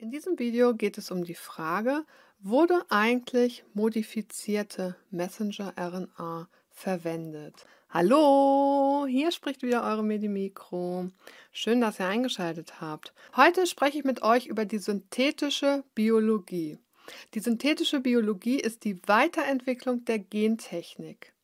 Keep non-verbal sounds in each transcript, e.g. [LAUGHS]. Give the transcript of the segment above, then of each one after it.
In diesem Video geht es um die Frage, wurde eigentlich modifizierte Messenger-RNA verwendet? Hallo, hier spricht wieder eure Medimikro. Schön, dass ihr eingeschaltet habt. Heute spreche ich mit euch über die synthetische Biologie. Die synthetische Biologie ist die Weiterentwicklung der Gentechnik.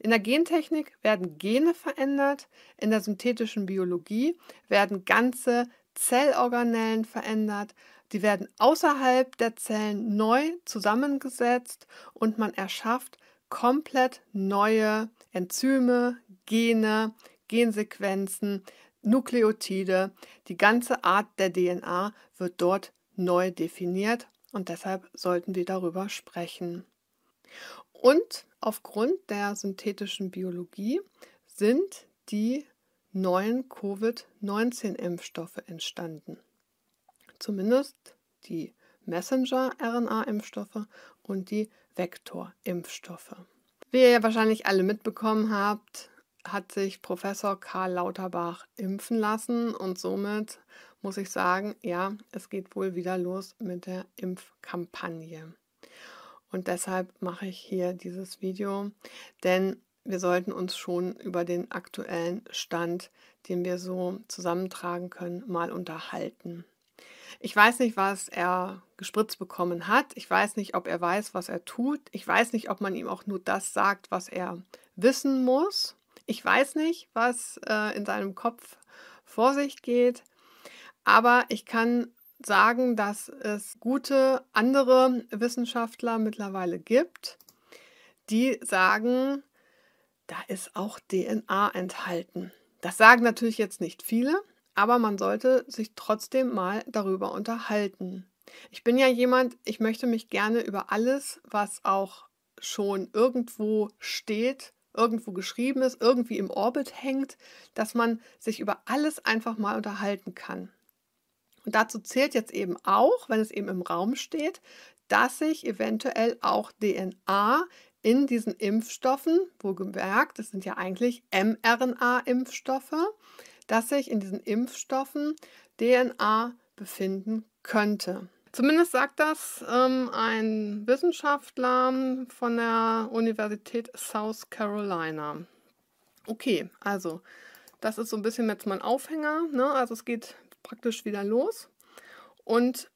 In der Gentechnik werden Gene verändert, in der synthetischen Biologie werden ganze Zellorganellen verändert. Die werden außerhalb der Zellen neu zusammengesetzt und man erschafft komplett neue Enzyme, Gene, Gensequenzen, Nukleotide. Die ganze Art der DNA wird dort neu definiert und deshalb sollten wir darüber sprechen. Und aufgrund der synthetischen Biologie sind die neuen Covid-19-Impfstoffe entstanden. Zumindest die Messenger-RNA-Impfstoffe und die Vektor-Impfstoffe. Wie ihr ja wahrscheinlich alle mitbekommen habt, hat sich Professor Karl Lauterbach impfen lassen und somit muss ich sagen, ja, es geht wohl wieder los mit der Impfkampagne. Und deshalb mache ich hier dieses Video, denn wir sollten uns schon über den aktuellen Stand, den wir so zusammentragen können, mal unterhalten. Ich weiß nicht, was er gespritzt bekommen hat. Ich weiß nicht, ob er weiß, was er tut. Ich weiß nicht, ob man ihm auch nur das sagt, was er wissen muss. Ich weiß nicht, was äh, in seinem Kopf vor sich geht. Aber ich kann sagen, dass es gute andere Wissenschaftler mittlerweile gibt, die sagen, da ist auch DNA enthalten. Das sagen natürlich jetzt nicht viele, aber man sollte sich trotzdem mal darüber unterhalten. Ich bin ja jemand, ich möchte mich gerne über alles, was auch schon irgendwo steht, irgendwo geschrieben ist, irgendwie im Orbit hängt, dass man sich über alles einfach mal unterhalten kann. Und dazu zählt jetzt eben auch, wenn es eben im Raum steht, dass sich eventuell auch DNA in diesen Impfstoffen, gemerkt, das sind ja eigentlich mRNA-Impfstoffe, dass sich in diesen Impfstoffen DNA befinden könnte. Zumindest sagt das ähm, ein Wissenschaftler von der Universität South Carolina. Okay, also das ist so ein bisschen jetzt mein Aufhänger. Ne? Also es geht praktisch wieder los. Und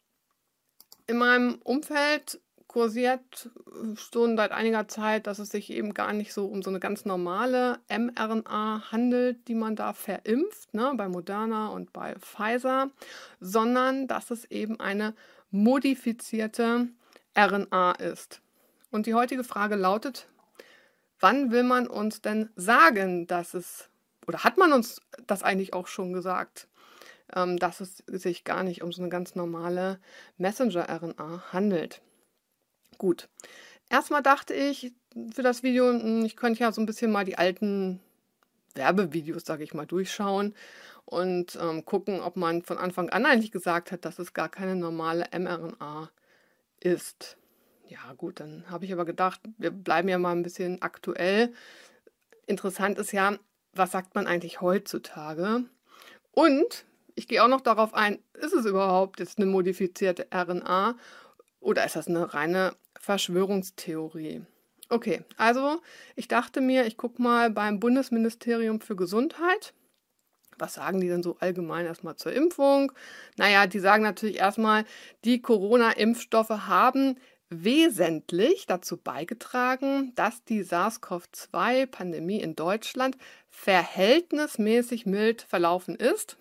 in meinem Umfeld kursiert äh, schon seit einiger Zeit, dass es sich eben gar nicht so um so eine ganz normale mRNA handelt, die man da verimpft, ne, bei Moderna und bei Pfizer, sondern dass es eben eine modifizierte RNA ist. Und die heutige Frage lautet, wann will man uns denn sagen, dass es, oder hat man uns das eigentlich auch schon gesagt, ähm, dass es sich gar nicht um so eine ganz normale Messenger-RNA handelt? gut. Erstmal dachte ich für das Video, hm, ich könnte ja so ein bisschen mal die alten Werbevideos, sage ich mal, durchschauen und ähm, gucken, ob man von Anfang an eigentlich gesagt hat, dass es gar keine normale mRNA ist. Ja gut, dann habe ich aber gedacht, wir bleiben ja mal ein bisschen aktuell. Interessant ist ja, was sagt man eigentlich heutzutage? Und ich gehe auch noch darauf ein, ist es überhaupt jetzt eine modifizierte RNA oder ist das eine reine Verschwörungstheorie? Okay, also ich dachte mir, ich gucke mal beim Bundesministerium für Gesundheit. Was sagen die denn so allgemein erstmal zur Impfung? Naja, die sagen natürlich erstmal, die Corona-Impfstoffe haben wesentlich dazu beigetragen, dass die SARS-CoV-2-Pandemie in Deutschland verhältnismäßig mild verlaufen ist.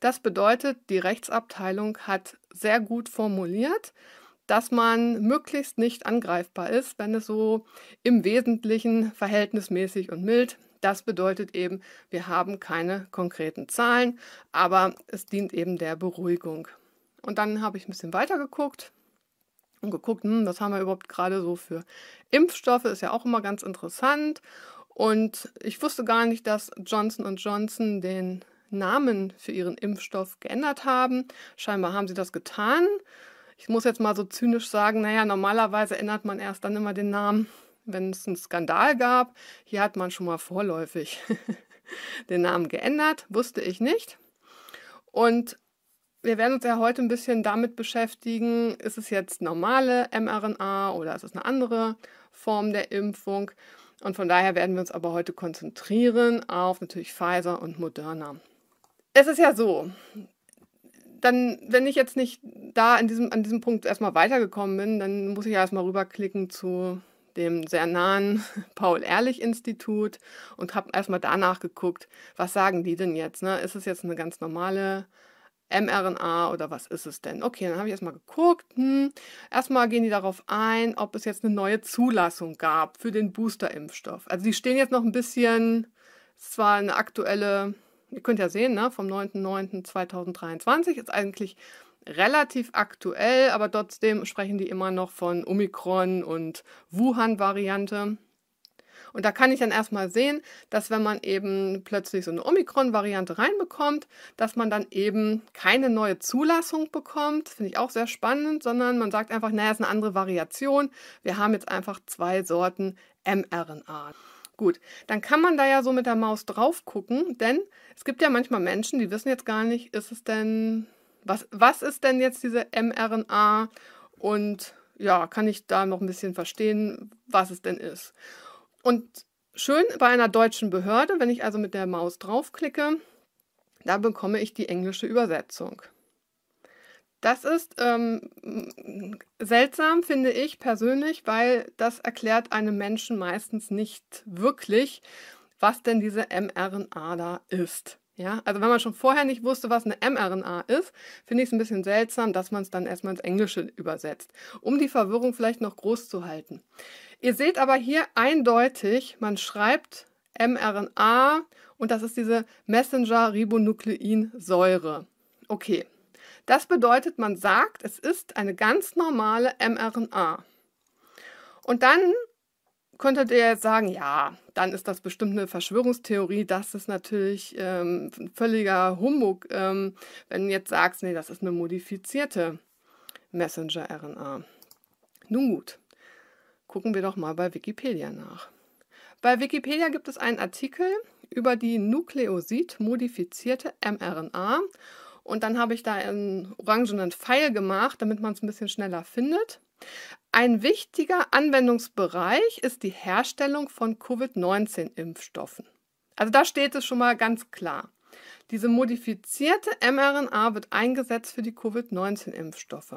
Das bedeutet, die Rechtsabteilung hat sehr gut formuliert, dass man möglichst nicht angreifbar ist, wenn es so im Wesentlichen verhältnismäßig und mild. Das bedeutet eben, wir haben keine konkreten Zahlen, aber es dient eben der Beruhigung. Und dann habe ich ein bisschen weiter geguckt und geguckt, hm, was haben wir überhaupt gerade so für Impfstoffe, ist ja auch immer ganz interessant. Und ich wusste gar nicht, dass Johnson Johnson den Namen für ihren Impfstoff geändert haben. Scheinbar haben sie das getan ich muss jetzt mal so zynisch sagen, naja, normalerweise ändert man erst dann immer den Namen, wenn es einen Skandal gab. Hier hat man schon mal vorläufig [LAUGHS] den Namen geändert, wusste ich nicht. Und wir werden uns ja heute ein bisschen damit beschäftigen, ist es jetzt normale mRNA oder ist es eine andere Form der Impfung? Und von daher werden wir uns aber heute konzentrieren auf natürlich Pfizer und Moderna. Es ist ja so, dann, wenn ich jetzt nicht da an diesem, an diesem Punkt erstmal weitergekommen bin, dann muss ich ja erstmal rüberklicken zu dem sehr nahen [LAUGHS] Paul-Ehrlich-Institut und habe erstmal danach geguckt, was sagen die denn jetzt? Ne? Ist es jetzt eine ganz normale mRNA oder was ist es denn? Okay, dann habe ich erstmal geguckt. Hm, erstmal gehen die darauf ein, ob es jetzt eine neue Zulassung gab für den Booster-Impfstoff. Also die stehen jetzt noch ein bisschen, es war eine aktuelle ihr könnt ja sehen, ne, vom 9.9.2023 ist eigentlich relativ aktuell, aber trotzdem sprechen die immer noch von Omikron und Wuhan-Variante. Und da kann ich dann erstmal sehen, dass wenn man eben plötzlich so eine Omikron-Variante reinbekommt, dass man dann eben keine neue Zulassung bekommt. Finde ich auch sehr spannend, sondern man sagt einfach, naja, es ist eine andere Variation. Wir haben jetzt einfach zwei Sorten mRNA. Gut, dann kann man da ja so mit der Maus drauf gucken, denn es gibt ja manchmal Menschen, die wissen jetzt gar nicht, ist es denn, was, was ist denn jetzt diese mRNA und ja, kann ich da noch ein bisschen verstehen, was es denn ist. Und schön bei einer deutschen Behörde, wenn ich also mit der Maus draufklicke, da bekomme ich die englische Übersetzung. Das ist ähm, seltsam, finde ich persönlich, weil das erklärt einem Menschen meistens nicht wirklich, was denn diese mRNA da ist. Ja, also wenn man schon vorher nicht wusste, was eine mRNA ist, finde ich es ein bisschen seltsam, dass man es dann erstmal ins Englische übersetzt, um die Verwirrung vielleicht noch groß zu halten. Ihr seht aber hier eindeutig, man schreibt mRNA und das ist diese messenger ribonukleinsäure Okay, das bedeutet, man sagt, es ist eine ganz normale mRNA. Und dann könntet ihr jetzt sagen, ja, dann ist das bestimmt eine Verschwörungstheorie. Das ist natürlich ähm, ein völliger Humbug, ähm, wenn du jetzt sagst, nee, das ist eine modifizierte Messenger-RNA. Nun gut, gucken wir doch mal bei Wikipedia nach. Bei Wikipedia gibt es einen Artikel über die nukleosid-modifizierte mRNA und dann habe ich da einen orangenen Pfeil gemacht, damit man es ein bisschen schneller findet. Ein wichtiger Anwendungsbereich ist die Herstellung von Covid-19-Impfstoffen. Also da steht es schon mal ganz klar. Diese modifizierte mRNA wird eingesetzt für die Covid-19-Impfstoffe.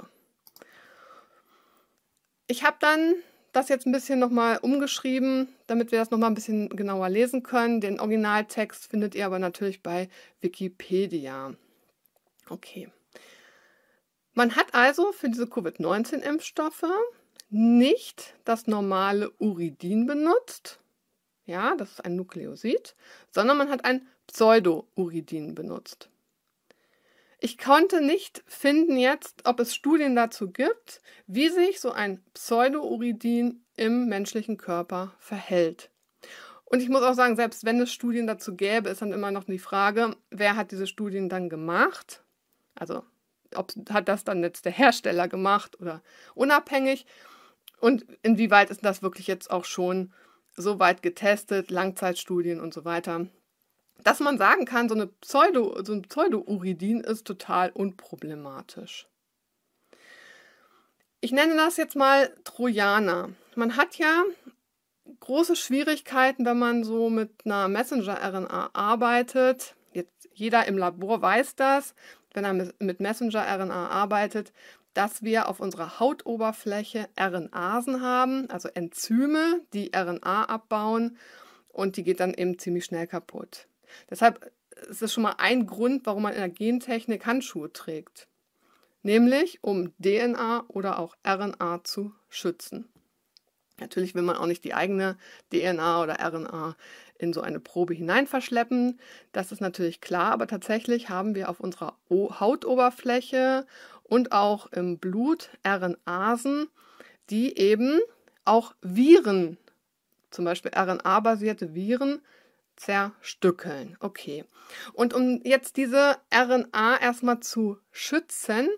Ich habe dann das jetzt ein bisschen nochmal umgeschrieben, damit wir das nochmal ein bisschen genauer lesen können. Den Originaltext findet ihr aber natürlich bei Wikipedia. Okay. Man hat also für diese Covid-19-Impfstoffe nicht das normale Uridin benutzt, ja, das ist ein Nukleosid, sondern man hat ein Pseudo-Uridin benutzt. Ich konnte nicht finden jetzt, ob es Studien dazu gibt, wie sich so ein Pseudo-Uridin im menschlichen Körper verhält. Und ich muss auch sagen, selbst wenn es Studien dazu gäbe, ist dann immer noch die Frage, wer hat diese Studien dann gemacht? Also ob, hat das dann jetzt der Hersteller gemacht oder unabhängig? Und inwieweit ist das wirklich jetzt auch schon so weit getestet, Langzeitstudien und so weiter? Dass man sagen kann, so, eine Pseudo, so ein Pseudo-Uridin ist total unproblematisch. Ich nenne das jetzt mal Trojaner. Man hat ja große Schwierigkeiten, wenn man so mit einer Messenger-RNA arbeitet. Jetzt jeder im Labor weiß das, wenn er mit Messenger-RNA arbeitet, dass wir auf unserer Hautoberfläche RNAsen haben, also Enzyme, die RNA abbauen und die geht dann eben ziemlich schnell kaputt. Deshalb äh, ist es schon mal ein Grund, warum man in der Gentechnik Handschuhe trägt, nämlich um DNA oder auch RNA zu schützen. Natürlich will man auch nicht die eigene DNA oder RNA in so eine Probe hinein verschleppen. Das ist natürlich klar, aber tatsächlich haben wir auf unserer o Hautoberfläche und auch im Blut RNAsen, die eben auch Viren, zum Beispiel RNA-basierte Viren, zerstückeln. Okay. Und um jetzt diese RNA erstmal zu schützen,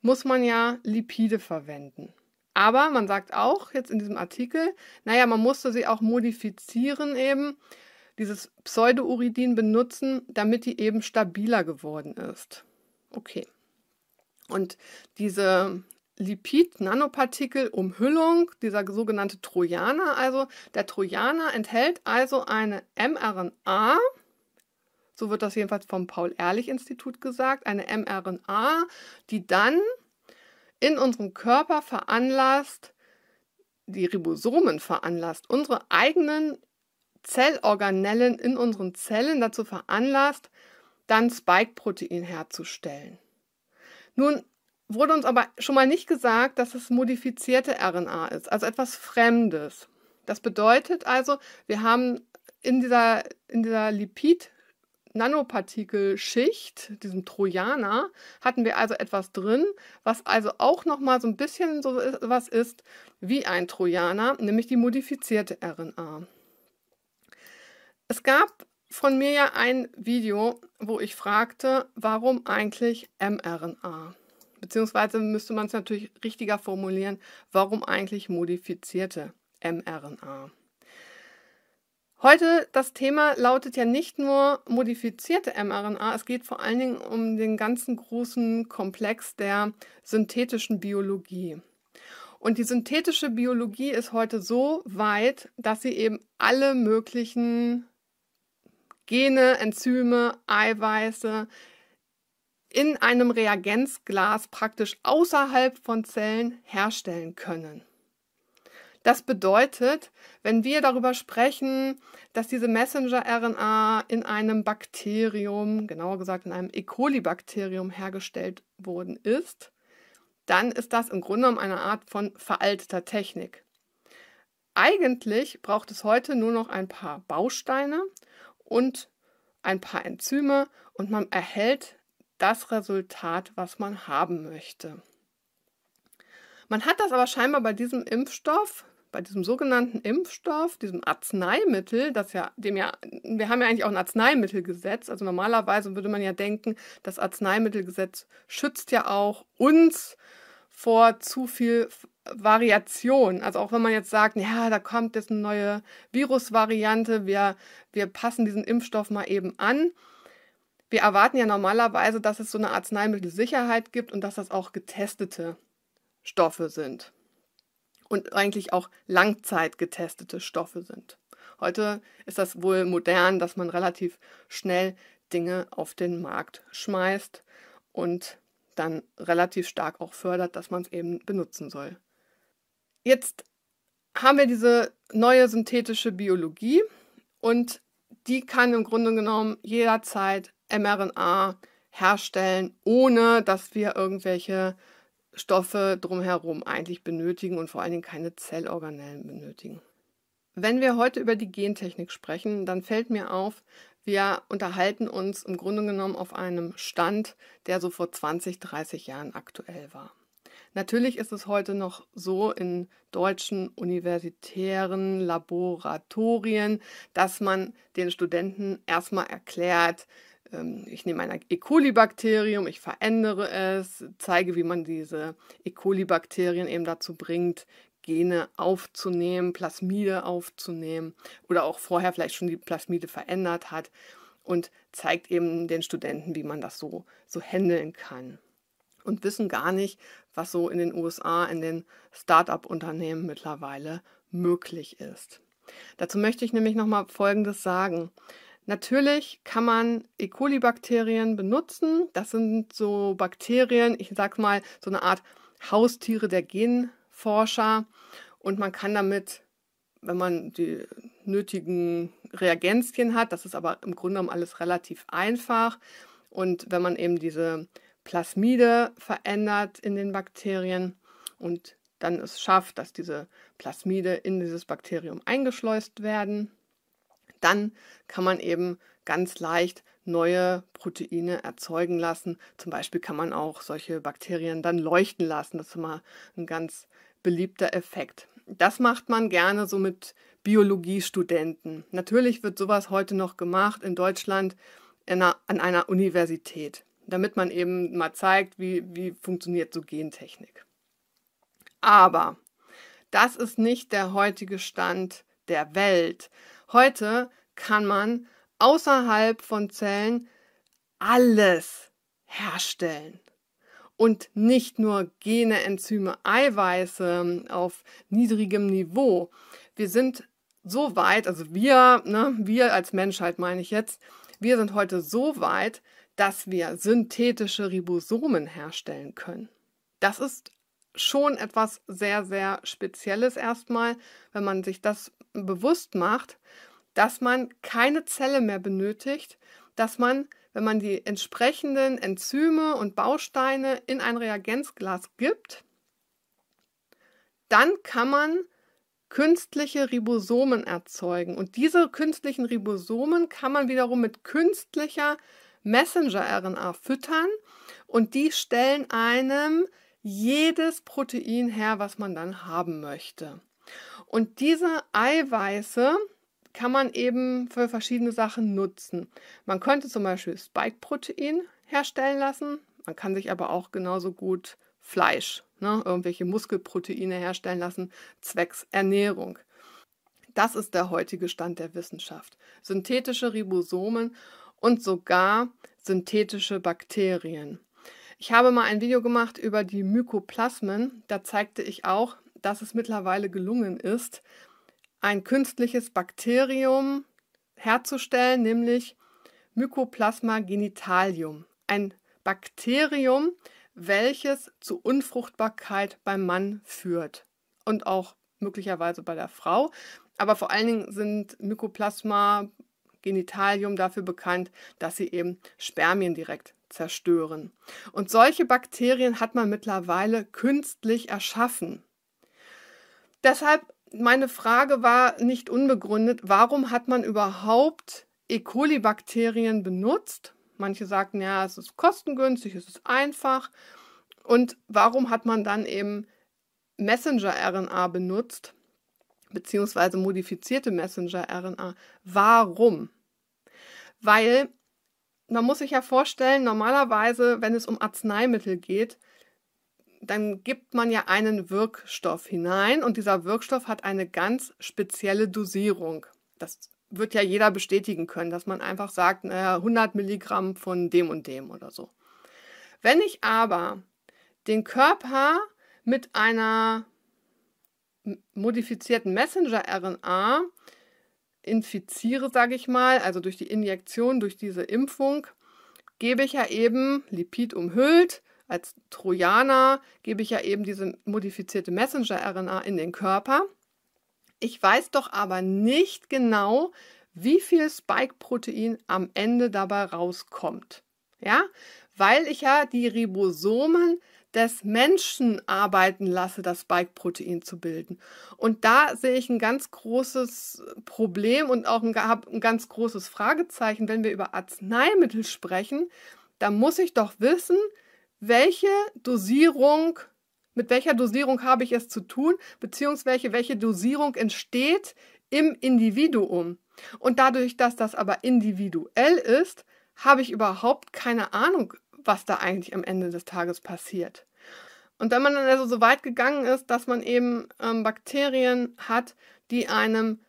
muss man ja Lipide verwenden. Aber man sagt auch jetzt in diesem Artikel, naja, man musste sie auch modifizieren eben, dieses Pseudouridin benutzen, damit die eben stabiler geworden ist. Okay. Und diese Lipid-Nanopartikel-Umhüllung, dieser sogenannte Trojaner, also der Trojaner enthält also eine mRNA, so wird das jedenfalls vom Paul-Ehrlich-Institut gesagt, eine mRNA, die dann in unserem Körper veranlasst, die Ribosomen veranlasst, unsere eigenen Zellorganellen in unseren Zellen dazu veranlasst, dann Spike-Protein herzustellen. Nun wurde uns aber schon mal nicht gesagt, dass es modifizierte RNA ist, also etwas Fremdes. Das bedeutet also, wir haben in dieser, in dieser Lipid- Nanopartikelschicht, diesem Trojaner, hatten wir also etwas drin, was also auch nochmal so ein bisschen so was ist wie ein Trojaner, nämlich die modifizierte RNA. Es gab von mir ja ein Video, wo ich fragte, warum eigentlich mRNA? Beziehungsweise müsste man es natürlich richtiger formulieren, warum eigentlich modifizierte mRNA? Heute das Thema lautet ja nicht nur modifizierte mRNA, es geht vor allen Dingen um den ganzen großen Komplex der synthetischen Biologie. Und die synthetische Biologie ist heute so weit, dass sie eben alle möglichen Gene, Enzyme, Eiweiße in einem Reagenzglas praktisch außerhalb von Zellen herstellen können. Das bedeutet, wenn wir darüber sprechen, dass diese Messenger-RNA in einem Bakterium, genauer gesagt in einem E. coli-Bakterium hergestellt worden ist, dann ist das im Grunde genommen eine Art von veralteter Technik. Eigentlich braucht es heute nur noch ein paar Bausteine und ein paar Enzyme und man erhält das Resultat, was man haben möchte. Man hat das aber scheinbar bei diesem Impfstoff bei diesem sogenannten Impfstoff, diesem Arzneimittel, das ja, dem ja, wir haben ja eigentlich auch ein Arzneimittelgesetz. Also normalerweise würde man ja denken, das Arzneimittelgesetz schützt ja auch uns vor zu viel Variation. Also auch wenn man jetzt sagt, ja, da kommt jetzt eine neue Virusvariante, wir, wir passen diesen Impfstoff mal eben an. Wir erwarten ja normalerweise, dass es so eine Arzneimittelsicherheit gibt und dass das auch getestete Stoffe sind und eigentlich auch langzeitgetestete Stoffe sind. Heute ist das wohl modern, dass man relativ schnell Dinge auf den Markt schmeißt und dann relativ stark auch fördert, dass man es eben benutzen soll. Jetzt haben wir diese neue synthetische Biologie und die kann im Grunde genommen jederzeit mRNA herstellen, ohne dass wir irgendwelche Stoffe drumherum eigentlich benötigen und vor allen Dingen keine Zellorganellen benötigen. Wenn wir heute über die Gentechnik sprechen, dann fällt mir auf, wir unterhalten uns im Grunde genommen auf einem Stand, der so vor 20, 30 Jahren aktuell war. Natürlich ist es heute noch so in deutschen universitären Laboratorien, dass man den Studenten erstmal erklärt, ähm, ich nehme ein E. coli-Bakterium, ich verändere es, zeige, wie man diese E. coli-Bakterien eben dazu bringt, Gene aufzunehmen, Plasmide aufzunehmen oder auch vorher vielleicht schon die Plasmide verändert hat und zeigt eben den Studenten, wie man das so, so handeln kann. Und wissen gar nicht, was so in den USA, in den Start-up-Unternehmen mittlerweile möglich ist. Dazu möchte ich nämlich nochmal Folgendes sagen. Natürlich kann man E. coli-Bakterien benutzen. Das sind so Bakterien, ich sag mal, so eine Art Haustiere der Genforscher. Und man kann damit, wenn man die nötigen Reagenzien hat, das ist aber im Grunde genommen alles relativ einfach. Und wenn man eben diese Plasmide verändert in den Bakterien und dann es schafft, dass diese Plasmide in dieses Bakterium eingeschleust werden, dann kann man eben ganz leicht neue Proteine erzeugen lassen. Zum Beispiel kann man auch solche Bakterien dann leuchten lassen. Das ist immer ein ganz beliebter Effekt. Das macht man gerne so mit Biologiestudenten. Natürlich wird sowas heute noch gemacht in Deutschland in einer, an einer Universität, damit man eben mal zeigt, wie, wie funktioniert so Gentechnik. Aber das ist nicht der heutige Stand der Welt. Heute kann man außerhalb von Zellen alles herstellen und nicht nur Gene, Enzyme, Eiweiße ähm, auf niedrigem Niveau. Wir sind so weit, also wir, ne, wir als Menschheit meine ich jetzt, wir sind heute so weit, dass wir synthetische Ribosomen herstellen können. Das ist schon etwas sehr, sehr Spezielles erstmal, wenn man sich das bewusst macht, dass man keine Zelle mehr benötigt, dass man, wenn man die entsprechenden Enzyme und Bausteine in ein Reagenzglas gibt, dann kann man künstliche Ribosomen erzeugen. Und diese künstlichen Ribosomen kann man wiederum mit künstlicher Messenger-RNA füttern und die stellen einem jedes Protein her, was man dann haben möchte. Und diese Eiweiße kann man eben für verschiedene Sachen nutzen. Man könnte zum Beispiel Spike-Protein herstellen lassen. Man kann sich aber auch genauso gut Fleisch, ne, irgendwelche Muskelproteine herstellen lassen, zwecks Ernährung. Das ist der heutige Stand der Wissenschaft. Synthetische Ribosomen und sogar synthetische Bakterien. Ich habe mal ein Video gemacht über die Mykoplasmen. Da zeigte ich auch, dass es mittlerweile gelungen ist, ein künstliches Bakterium herzustellen, nämlich Mycoplasma genitalium. Ein Bakterium, welches zu Unfruchtbarkeit beim Mann führt und auch möglicherweise bei der Frau. Aber vor allen Dingen sind Mycoplasma genitalium dafür bekannt, dass sie eben Spermien direkt zerstören. Und solche Bakterien hat man mittlerweile künstlich erschaffen. Deshalb meine Frage war nicht unbegründet, warum hat man überhaupt E. coli-Bakterien benutzt? Manche sagten, ja, es ist kostengünstig, es ist einfach. Und warum hat man dann eben Messenger-RNA benutzt, beziehungsweise modifizierte Messenger-RNA? Warum? Weil man muss sich ja vorstellen, normalerweise, wenn es um Arzneimittel geht, dann gibt man ja einen Wirkstoff hinein und dieser Wirkstoff hat eine ganz spezielle Dosierung. Das wird ja jeder bestätigen können, dass man einfach sagt, naja, 100 Milligramm von dem und dem oder so. Wenn ich aber den Körper mit einer modifizierten Messenger-RNA infiziere, sage ich mal, also durch die Injektion, durch diese Impfung, gebe ich ja eben Lipid umhüllt, als Trojaner gebe ich ja eben diese modifizierte Messenger-RNA in den Körper. Ich weiß doch aber nicht genau, wie viel Spike-Protein am Ende dabei rauskommt. Ja, weil ich ja die Ribosomen des Menschen arbeiten lasse, das Spike-Protein zu bilden. Und da sehe ich ein ganz großes Problem und auch ein, ein ganz großes Fragezeichen, wenn wir über Arzneimittel sprechen. Da muss ich doch wissen, welche Dosierung, mit welcher Dosierung habe ich es zu tun, beziehungsweise welche Dosierung entsteht im Individuum. Und dadurch, dass das aber individuell ist, habe ich überhaupt keine Ahnung, was da eigentlich am Ende des Tages passiert. Und wenn man dann also so weit gegangen ist, dass man eben ähm, Bakterien hat, die einem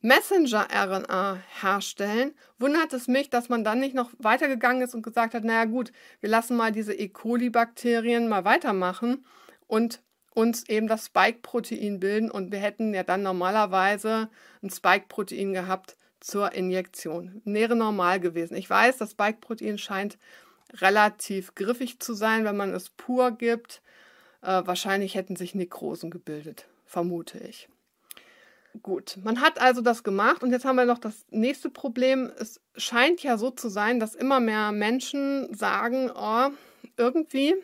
Messenger-RNA herstellen, wundert es mich, dass man dann nicht noch weitergegangen ist und gesagt hat, naja gut, wir lassen mal diese E. coli-Bakterien mal weitermachen und uns eben das Spike-Protein bilden und wir hätten ja dann normalerweise ein Spike-Protein gehabt zur Injektion. Wäre normal gewesen. Ich weiß, das Spike-Protein scheint relativ griffig zu sein, wenn man es pur gibt. Äh, wahrscheinlich hätten sich Nekrosen gebildet, vermute ich. Gut, man hat also das gemacht und jetzt haben wir noch das nächste Problem. Es scheint ja so zu sein, dass immer mehr Menschen sagen, oh, irgendwie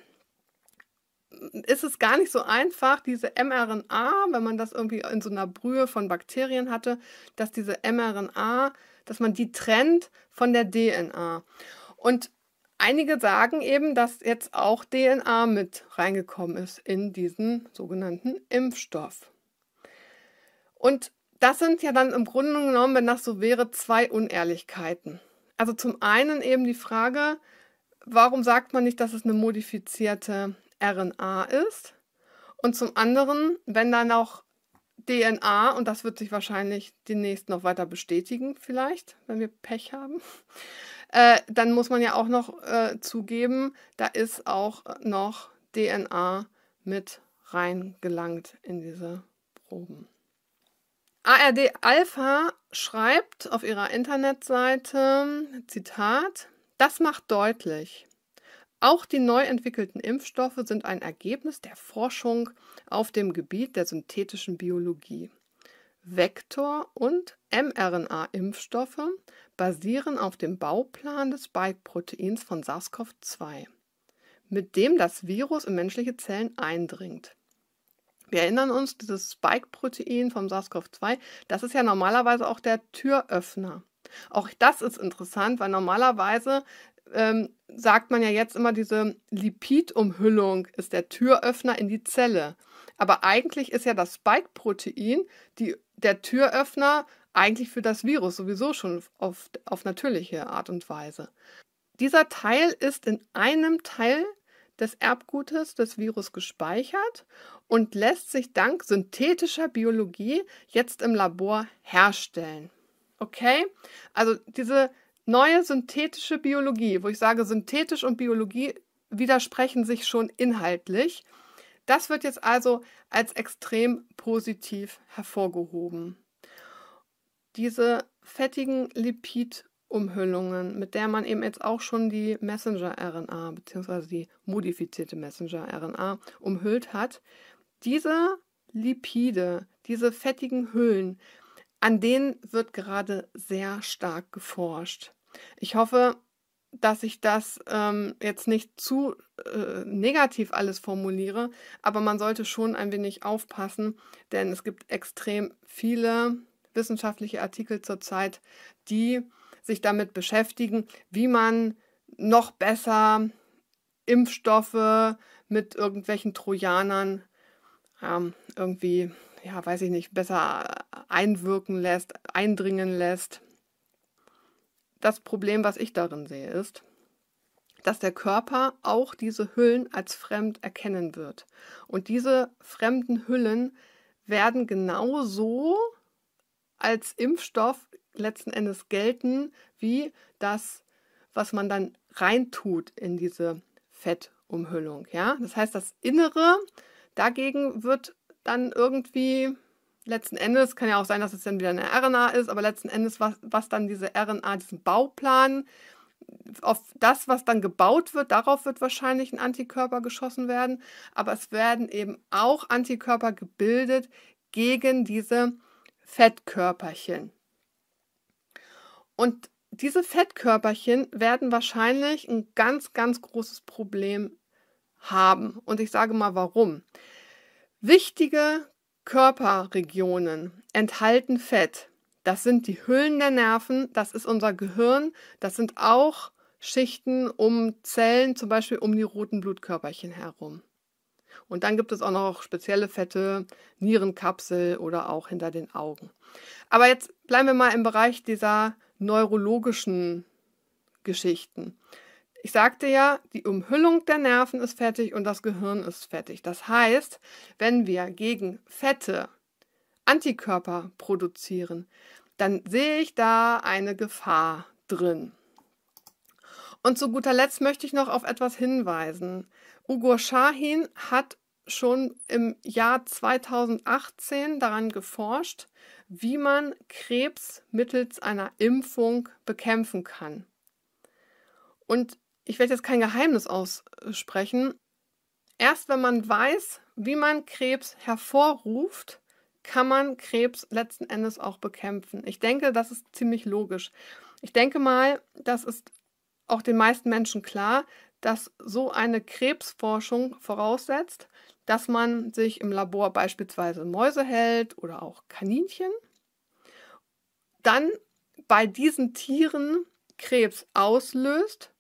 ist es gar nicht so einfach, diese mRNA, wenn man das irgendwie in so einer Brühe von Bakterien hatte, dass diese mRNA, dass man die trennt von der DNA. Und Einige sagen eben, dass jetzt auch DNA mit reingekommen ist in diesen sogenannten Impfstoff. Und das sind ja dann im Grunde genommen, wenn das so wäre, zwei Unehrlichkeiten. Also zum einen eben die Frage, warum sagt man nicht, dass es eine modifizierte RNA ist? Und zum anderen, wenn dann auch DNA, und das wird sich wahrscheinlich demnächst noch weiter bestätigen, vielleicht, wenn wir Pech haben, äh, dann muss man ja auch noch äh, zugeben, da ist auch noch DNA mit reingelangt in diese Proben. ARD Alpha schreibt auf ihrer Internetseite, Zitat, das macht deutlich, auch die neu entwickelten Impfstoffe sind ein Ergebnis der Forschung auf dem Gebiet der synthetischen Biologie. Vektor- und mRNA-Impfstoffe basieren auf dem Bauplan des Spike-Proteins von SARS-CoV-2, mit dem das Virus in menschliche Zellen eindringt. Wir erinnern uns, dieses Spike-Protein vom SARS-CoV-2, das ist ja normalerweise auch der Türöffner. Auch das ist interessant, weil normalerweise ähm, sagt man ja jetzt immer, diese Lipidumhüllung ist der Türöffner in die Zelle. Aber eigentlich ist ja das Spike-Protein der Türöffner eigentlich für das Virus sowieso schon auf, auf natürliche Art und Weise. Dieser Teil ist in einem Teil des Erbgutes des Virus gespeichert und lässt sich dank synthetischer Biologie jetzt im Labor herstellen. Okay? Also diese neue synthetische Biologie, wo ich sage, synthetisch und Biologie widersprechen sich schon inhaltlich. Das wird jetzt also als extrem positiv hervorgehoben. Diese fettigen Lipidumhüllungen, mit der man eben jetzt auch schon die Messenger-RNA bzw. die modifizierte Messenger-RNA umhüllt hat, diese Lipide, diese fettigen Hüllen, an denen wird gerade sehr stark geforscht. Ich hoffe, dass ich das ähm, jetzt nicht zu äh, negativ alles formuliere, aber man sollte schon ein wenig aufpassen, denn es gibt extrem viele wissenschaftliche Artikel zurzeit, die sich damit beschäftigen, wie man noch besser Impfstoffe mit irgendwelchen Trojanern ähm, irgendwie, ja, weiß ich nicht, besser einwirken lässt, eindringen lässt. Das Problem, was ich darin sehe, ist, dass der Körper auch diese Hüllen als fremd erkennen wird. Und diese fremden Hüllen werden genauso als Impfstoff letzten Endes gelten, wie das, was man dann reintut in diese Fettumhüllung. Ja? Das heißt, das Innere dagegen wird dann irgendwie letzten Endes, kann ja auch sein, dass es dann wieder eine RNA ist, aber letzten Endes, was, was dann diese RNA, diesen Bauplan, auf das, was dann gebaut wird, darauf wird wahrscheinlich ein Antikörper geschossen werden, aber es werden eben auch Antikörper gebildet gegen diese Fettkörperchen. Und diese Fettkörperchen werden wahrscheinlich ein ganz, ganz großes Problem haben. Und ich sage mal warum. Wichtige Körperregionen enthalten Fett. Das sind die Hüllen der Nerven, das ist unser Gehirn, das sind auch Schichten um Zellen, zum Beispiel um die roten Blutkörperchen herum. Und dann gibt es auch noch spezielle Fette, Nierenkapsel oder auch hinter den Augen. Aber jetzt bleiben wir mal im Bereich dieser neurologischen Geschichten. Ich sagte ja, die Umhüllung der Nerven ist fettig und das Gehirn ist fettig. Das heißt, wenn wir gegen Fette Antikörper produzieren, dann sehe ich da eine Gefahr drin. Und zu guter Letzt möchte ich noch auf etwas hinweisen. Ugo Shahin hat schon im Jahr 2018 daran geforscht, wie man Krebs mittels einer Impfung bekämpfen kann. Und ich werde jetzt kein Geheimnis aussprechen. Erst wenn man weiß, wie man Krebs hervorruft, kann man Krebs letzten Endes auch bekämpfen. Ich denke, das ist ziemlich logisch. Ich denke mal, das ist auch den meisten Menschen klar, dass so eine Krebsforschung voraussetzt, dass man sich im Labor beispielsweise Mäuse hält oder auch Kaninchen, dann bei diesen Tieren Krebs auslöst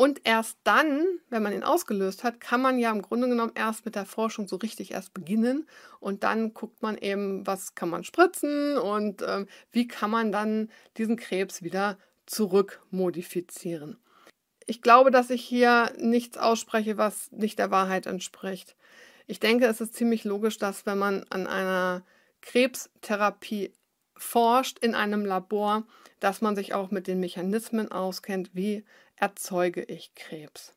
und erst dann, wenn man ihn ausgelöst hat, kann man ja im Grunde genommen erst mit der Forschung so richtig erst beginnen. Und dann guckt man eben, was kann man spritzen und äh, wie kann man dann diesen Krebs wieder zurückmodifizieren. Ich glaube, dass ich hier nichts ausspreche, was nicht der Wahrheit entspricht. Ich denke, es ist ziemlich logisch, dass wenn man an einer Krebstherapie forscht in einem Labor, dass man sich auch mit den Mechanismen auskennt, wie erzeuge ich Krebs?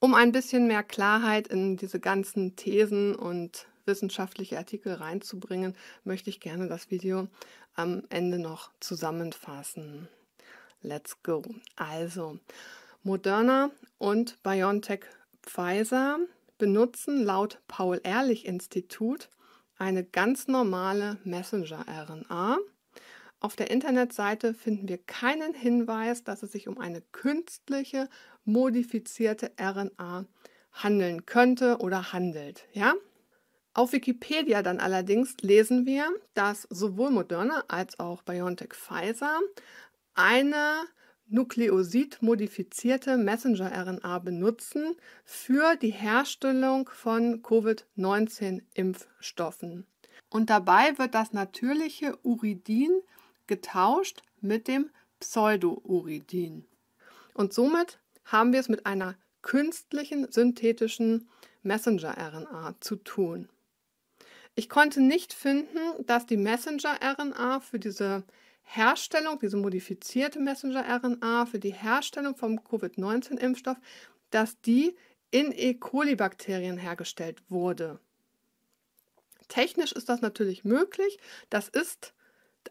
Um ein bisschen mehr Klarheit in diese ganzen Thesen und wissenschaftliche Artikel reinzubringen, möchte ich gerne das Video am Ende noch zusammenfassen. Let's go. Also, Moderna und BioNTech Pfizer benutzen laut Paul Ehrlich Institut eine ganz normale Messenger-RNA auf der Internetseite finden wir keinen Hinweis, dass es sich um eine künstliche, modifizierte RNA handeln könnte oder handelt. Ja? Auf Wikipedia dann allerdings lesen wir, dass sowohl Moderna als auch BioNTech Pfizer eine nukleosid-modifizierte Messenger-RNA benutzen für die Herstellung von Covid-19-Impfstoffen. Und dabei wird das natürliche Uridin getauscht mit dem Pseudouridin. Und somit haben wir es mit einer künstlichen synthetischen Messenger-RNA zu tun. Ich konnte nicht finden, dass die Messenger-RNA für diese Herstellung, diese modifizierte Messenger-RNA für die Herstellung vom Covid-19-Impfstoff, dass die in E. coli-Bakterien hergestellt wurde. Technisch ist das natürlich möglich. Das ist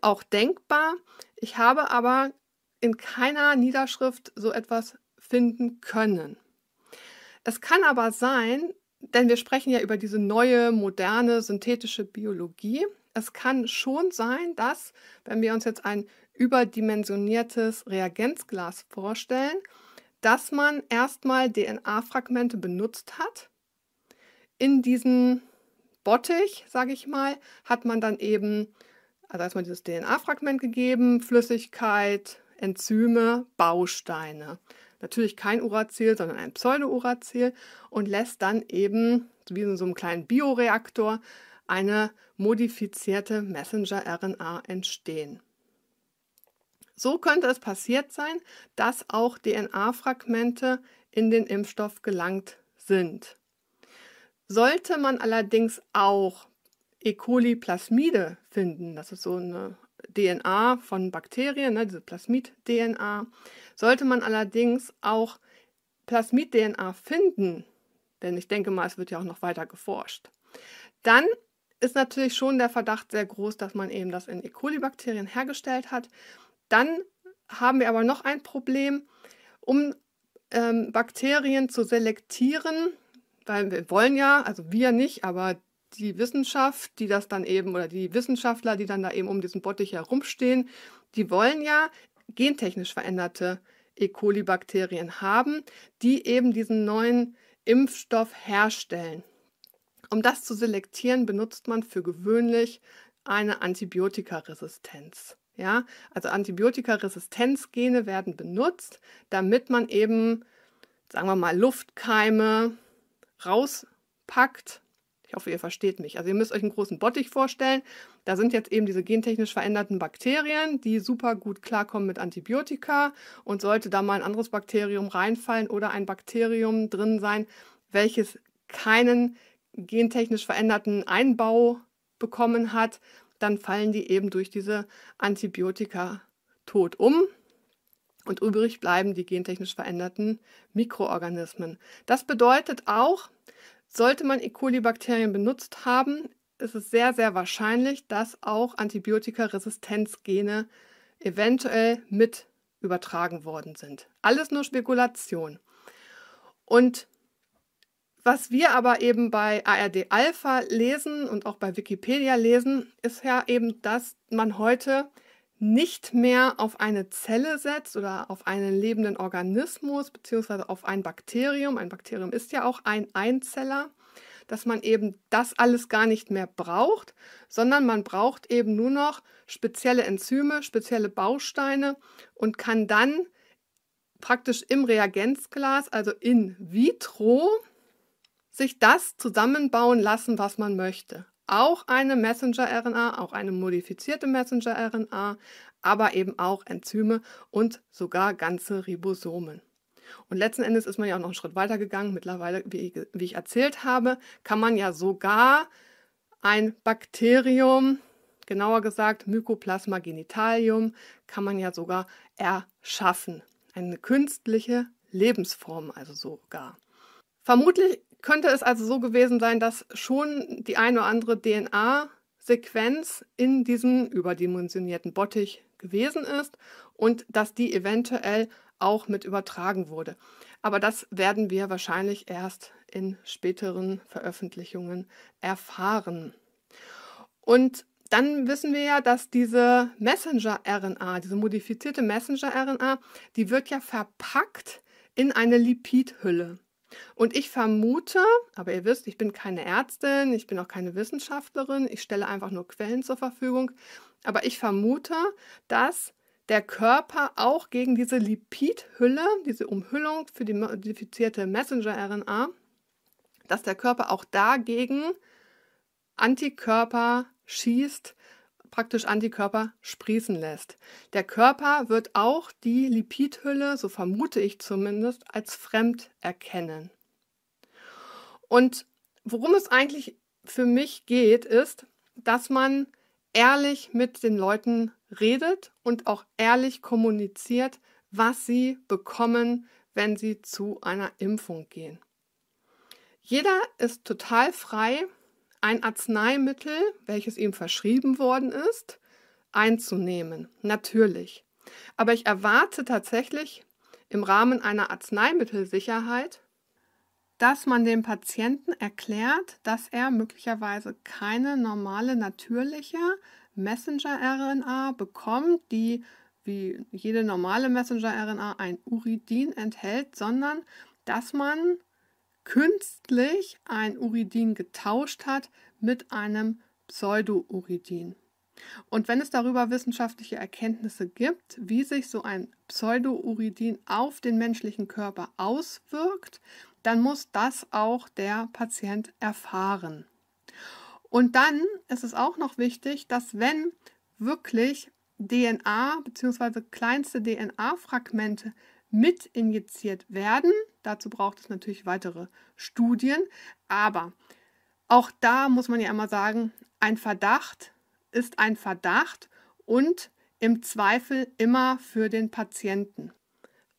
auch denkbar. Ich habe aber in keiner Niederschrift so etwas finden können. Es kann aber sein, denn wir sprechen ja über diese neue, moderne, synthetische Biologie. Es kann schon sein, dass, wenn wir uns jetzt ein überdimensioniertes Reagenzglas vorstellen, dass man erstmal DNA-Fragmente benutzt hat. In diesen Bottich, sage ich mal, hat man dann eben also erstmal dieses DNA-Fragment gegeben, Flüssigkeit, Enzyme, Bausteine. Natürlich kein Uracil, sondern ein Pseudouracil und lässt dann eben, wie in so einem kleinen Bioreaktor, eine modifizierte Messenger-RNA entstehen. So könnte es passiert sein, dass auch DNA-Fragmente in den Impfstoff gelangt sind. Sollte man allerdings auch E. coli Plasmide finden, das ist so eine DNA von Bakterien, ne, diese Plasmid-DNA, sollte man allerdings auch Plasmid-DNA finden, denn ich denke mal, es wird ja auch noch weiter geforscht, dann ist natürlich schon der Verdacht sehr groß, dass man eben das in E. coli-Bakterien hergestellt hat. Dann haben wir aber noch ein Problem, um ähm, Bakterien zu selektieren, weil wir wollen ja, also wir nicht, aber die die Wissenschaft, die das dann eben, oder die Wissenschaftler, die dann da eben um diesen Bottich herumstehen, die wollen ja gentechnisch veränderte E. coli-Bakterien haben, die eben diesen neuen Impfstoff herstellen. Um das zu selektieren, benutzt man für gewöhnlich eine Antibiotikaresistenz. Ja, also Antibiotikaresistenzgene werden benutzt, damit man eben, sagen wir mal, Luftkeime rauspackt ich hoffe, ihr versteht mich. Also ihr müsst euch einen großen Bottich vorstellen. Da sind jetzt eben diese gentechnisch veränderten Bakterien, die super gut klarkommen mit Antibiotika. Und sollte da mal ein anderes Bakterium reinfallen oder ein Bakterium drin sein, welches keinen gentechnisch veränderten Einbau bekommen hat, dann fallen die eben durch diese Antibiotika tot um und übrig bleiben die gentechnisch veränderten Mikroorganismen. Das bedeutet auch, sollte man E. coli-Bakterien benutzt haben, ist es sehr, sehr wahrscheinlich, dass auch Antibiotikaresistenzgene eventuell mit übertragen worden sind. Alles nur Spekulation. Und was wir aber eben bei ARD Alpha lesen und auch bei Wikipedia lesen, ist ja eben, dass man heute nicht mehr auf eine Zelle setzt oder auf einen lebenden Organismus beziehungsweise auf ein Bakterium, ein Bakterium ist ja auch ein Einzeller, dass man eben das alles gar nicht mehr braucht, sondern man braucht eben nur noch spezielle Enzyme, spezielle Bausteine und kann dann praktisch im Reagenzglas, also in vitro, sich das zusammenbauen lassen, was man möchte auch eine Messenger-RNA, auch eine modifizierte Messenger-RNA, aber eben auch Enzyme und sogar ganze Ribosomen. Und letzten Endes ist man ja auch noch einen Schritt weiter gegangen. Mittlerweile, wie, wie ich erzählt habe, kann man ja sogar ein Bakterium, genauer gesagt Mycoplasma genitalium, kann man ja sogar erschaffen. Eine künstliche Lebensform also sogar. Vermutlich könnte es also so gewesen sein, dass schon die eine oder andere DNA-Sequenz in diesem überdimensionierten Bottich gewesen ist und dass die eventuell auch mit übertragen wurde. Aber das werden wir wahrscheinlich erst in späteren Veröffentlichungen erfahren. Und dann wissen wir ja, dass diese Messenger-RNA, diese modifizierte Messenger-RNA, die wird ja verpackt in eine Lipidhülle. Und ich vermute, aber ihr wisst, ich bin keine Ärztin, ich bin auch keine Wissenschaftlerin, ich stelle einfach nur Quellen zur Verfügung, aber ich vermute, dass der Körper auch gegen diese Lipidhülle, diese Umhüllung für die modifizierte Messenger-RNA, dass der Körper auch dagegen Antikörper schießt, praktisch Antikörper sprießen lässt. Der Körper wird auch die Lipidhülle, so vermute ich zumindest, als fremd erkennen. Und worum es eigentlich für mich geht, ist, dass man ehrlich mit den Leuten redet und auch ehrlich kommuniziert, was sie bekommen, wenn sie zu einer Impfung gehen. Jeder ist total frei, ein Arzneimittel, welches ihm verschrieben worden ist, einzunehmen. Natürlich. Aber ich erwarte tatsächlich im Rahmen einer Arzneimittelsicherheit, dass man dem Patienten erklärt, dass er möglicherweise keine normale natürliche Messenger-RNA bekommt, die wie jede normale Messenger-RNA ein Uridin enthält, sondern dass man künstlich ein Uridin getauscht hat mit einem Pseudouridin. Und wenn es darüber wissenschaftliche Erkenntnisse gibt, wie sich so ein Pseudouridin auf den menschlichen Körper auswirkt, dann muss das auch der Patient erfahren. Und dann ist es auch noch wichtig, dass wenn wirklich DNA bzw. kleinste DNA-Fragmente mit injiziert werden. Dazu braucht es natürlich weitere Studien. Aber auch da muss man ja immer sagen, ein Verdacht ist ein Verdacht und im Zweifel immer für den Patienten.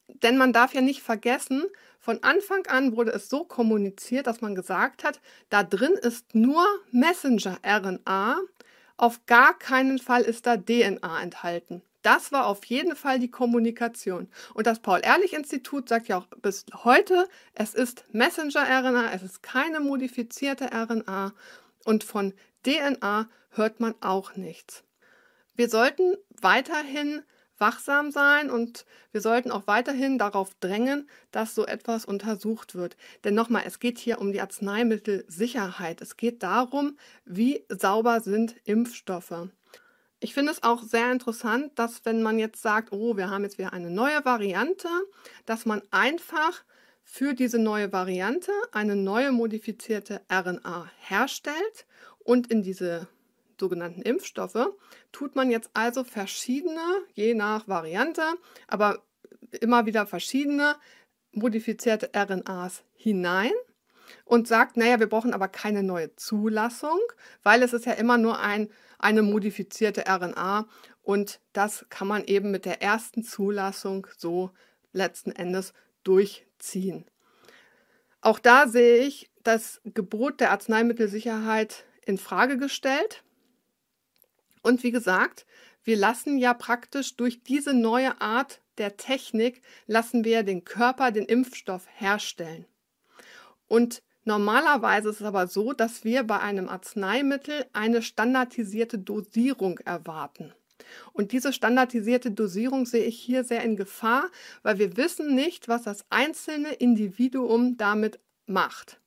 Denn man darf ja nicht vergessen, von Anfang an wurde es so kommuniziert, dass man gesagt hat, da drin ist nur Messenger-RNA, auf gar keinen Fall ist da DNA enthalten. Das war auf jeden Fall die Kommunikation. Und das Paul-Ehrlich-Institut sagt ja auch bis heute, es ist Messenger-RNA, es ist keine modifizierte RNA und von DNA hört man auch nichts. Wir sollten weiterhin wachsam sein und wir sollten auch weiterhin darauf drängen, dass so etwas untersucht wird. Denn nochmal, es geht hier um die Arzneimittelsicherheit. Es geht darum, wie sauber sind Impfstoffe. Ich finde es auch sehr interessant, dass wenn man jetzt sagt, oh, wir haben jetzt wieder eine neue Variante, dass man einfach für diese neue Variante eine neue modifizierte RNA herstellt und in diese sogenannten Impfstoffe tut man jetzt also verschiedene, je nach Variante, aber immer wieder verschiedene modifizierte RNAs hinein und sagt, naja, wir brauchen aber keine neue Zulassung, weil es ist ja immer nur ein eine modifizierte RNA. Und das kann man eben mit der ersten Zulassung so letzten Endes durchziehen. Auch da sehe ich das Gebot der Arzneimittelsicherheit in Frage gestellt. Und wie gesagt, wir lassen ja praktisch durch diese neue Art der Technik lassen wir den Körper den Impfstoff herstellen. Und Normalerweise ist es aber so, dass wir bei einem Arzneimittel eine standardisierte Dosierung erwarten. Und diese standardisierte Dosierung sehe ich hier sehr in Gefahr, weil wir wissen nicht, was das einzelne Individuum damit macht.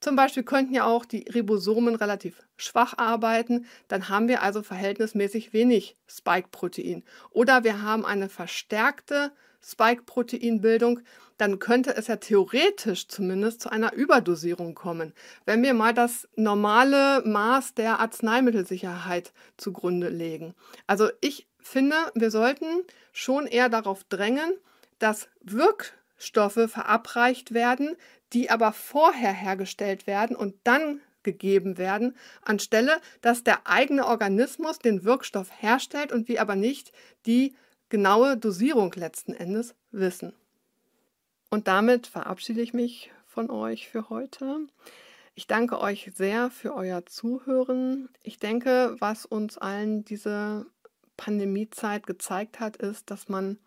Zum Beispiel könnten ja auch die Ribosomen relativ schwach arbeiten, dann haben wir also verhältnismäßig wenig Spike-Protein. Oder wir haben eine verstärkte Spike-Proteinbildung, dann könnte es ja theoretisch zumindest zu einer Überdosierung kommen, wenn wir mal das normale Maß der Arzneimittelsicherheit zugrunde legen. Also ich finde, wir sollten schon eher darauf drängen, dass Wirkstoffe verabreicht werden, die aber vorher hergestellt werden und dann gegeben werden, anstelle dass der eigene Organismus den Wirkstoff herstellt und wir aber nicht die genaue Dosierung letzten Endes wissen. Und damit verabschiede ich mich von euch für heute. Ich danke euch sehr für euer Zuhören. Ich denke, was uns allen diese Pandemiezeit gezeigt hat, ist, dass man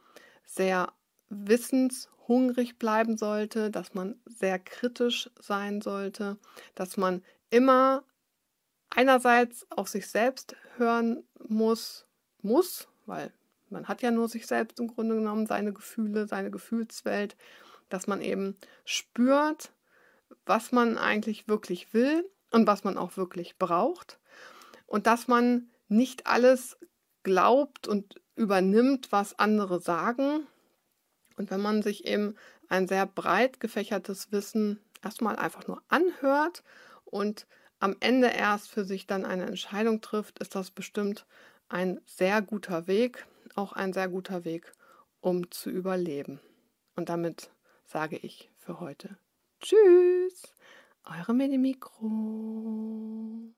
sehr wissenshungrig bleiben sollte, dass man sehr kritisch sein sollte, dass man immer einerseits auf sich selbst hören muss, muss, weil man hat ja nur sich selbst im Grunde genommen, seine Gefühle, seine Gefühlswelt, dass man eben spürt, was man eigentlich wirklich will und was man auch wirklich braucht und dass man nicht alles glaubt und übernimmt, was andere sagen. Und wenn man sich eben ein sehr breit gefächertes Wissen erstmal einfach nur anhört und am Ende erst für sich dann eine Entscheidung trifft, ist das bestimmt ein sehr guter Weg, auch ein sehr guter Weg, um zu überleben. Und damit sage ich für heute Tschüss, eure Medimikro.